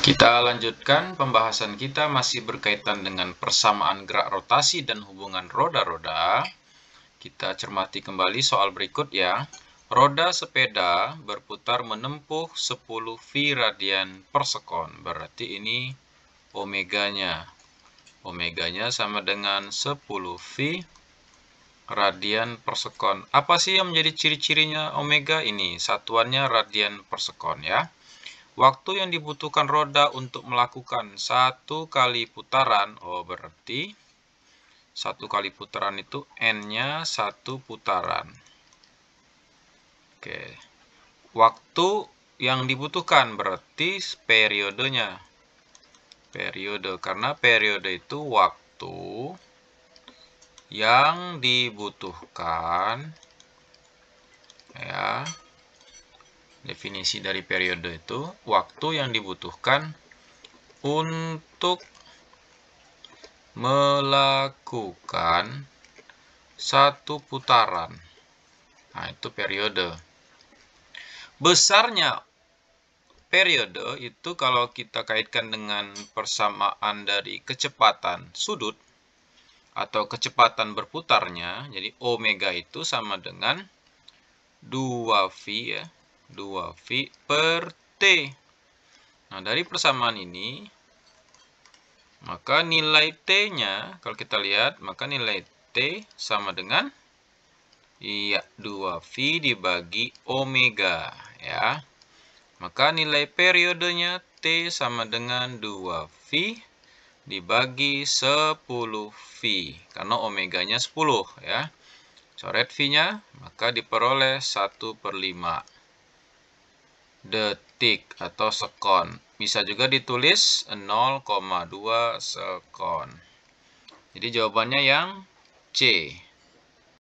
Kita lanjutkan pembahasan kita masih berkaitan dengan persamaan gerak rotasi dan hubungan roda-roda. Kita cermati kembali soal berikut ya. Roda sepeda berputar menempuh 10 V radian per sekon. Berarti ini omeganya. Omeganya sama dengan 10 V radian per sekon. Apa sih yang menjadi ciri-cirinya omega ini? Satuannya radian per sekon ya. Waktu yang dibutuhkan roda untuk melakukan satu kali putaran, oh berarti satu kali putaran itu n-nya satu putaran. Oke, waktu yang dibutuhkan berarti periodenya. Periode, karena periode itu waktu yang dibutuhkan Definisi dari periode itu waktu yang dibutuhkan untuk melakukan satu putaran. Nah, itu periode. Besarnya periode itu kalau kita kaitkan dengan persamaan dari kecepatan sudut atau kecepatan berputarnya, jadi omega itu sama dengan 2v ya, 2V per T. Nah, dari persamaan ini, maka nilai T-nya, kalau kita lihat, maka nilai T sama dengan iya 2V dibagi omega, ya. Maka nilai periodenya T sama dengan 2V dibagi 10V, karena omeganya 10, ya. Coret V-nya, maka diperoleh 1 per 5 detik atau sekon. Bisa juga ditulis 0,2 sekon. Jadi jawabannya yang C.